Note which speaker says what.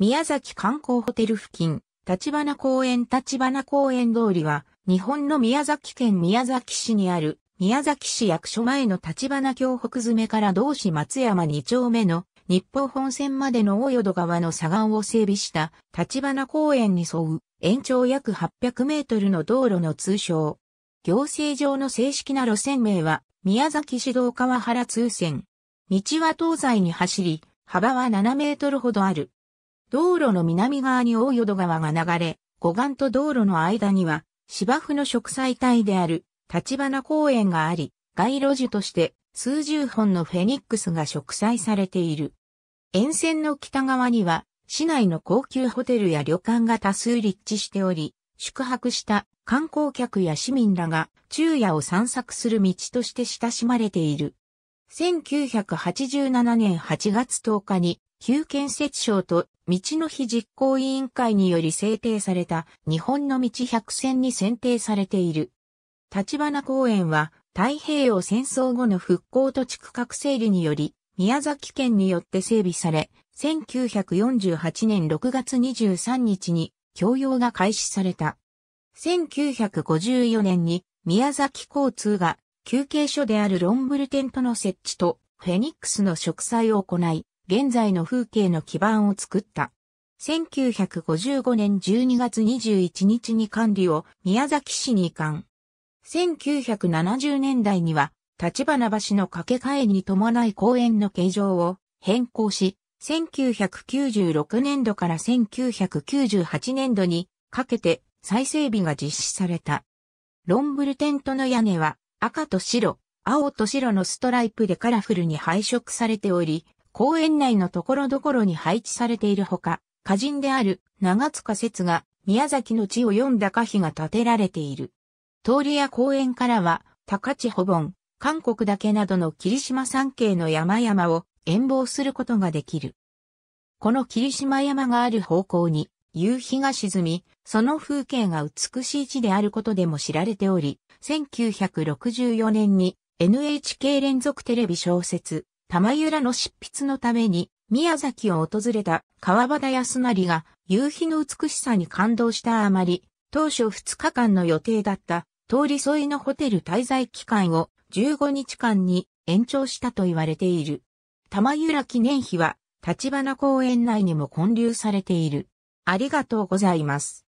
Speaker 1: 宮崎観光ホテル付近、立花公園立花公園通りは、日本の宮崎県宮崎市にある、宮崎市役所前の立花峡北詰めから同市松山2丁目の日報本線までの大淀川の左岸を整備した立花公園に沿う延長約800メートルの道路の通称。行政上の正式な路線名は宮崎市道川原通線。道は東西に走り、幅は7メートルほどある。道路の南側に大淀川が流れ、護岸と道路の間には芝生の植栽帯である立花公園があり、街路樹として数十本のフェニックスが植栽されている。沿線の北側には市内の高級ホテルや旅館が多数立地しており、宿泊した観光客や市民らが昼夜を散策する道として親しまれている。1987年8月10日に旧建設省と道の日実行委員会により制定された日本の道百選に選定されている。立花公園は太平洋戦争後の復興土地区画整理により宮崎県によって整備され、1948年6月23日に供用が開始された。1954年に宮崎交通が休憩所であるロンブルテントの設置とフェニックスの植栽を行い、現在の風景の基盤を作った。1955年12月21日に管理を宮崎市に移管。1970年代には、立花橋の掛け替えに伴い公園の形状を変更し、1996年度から1998年度にかけて再整備が実施された。ロンブルテントの屋根は赤と白、青と白のストライプでカラフルに配色されており、公園内のところどころに配置されているほか、歌人である長塚節が宮崎の地を読んだ歌碑が建てられている。通りや公園からは高千穂盆、韓国だけなどの霧島山系の山々を遠望することができる。この霧島山がある方向に夕日が沈み、その風景が美しい地であることでも知られており、1964年に NHK 連続テレビ小説玉由良の執筆のために宮崎を訪れた川端康成が夕日の美しさに感動したあまり、当初2日間の予定だった通り沿いのホテル滞在期間を15日間に延長したと言われている。玉由良記念碑は立花公園内にも建立されている。ありがとうございます。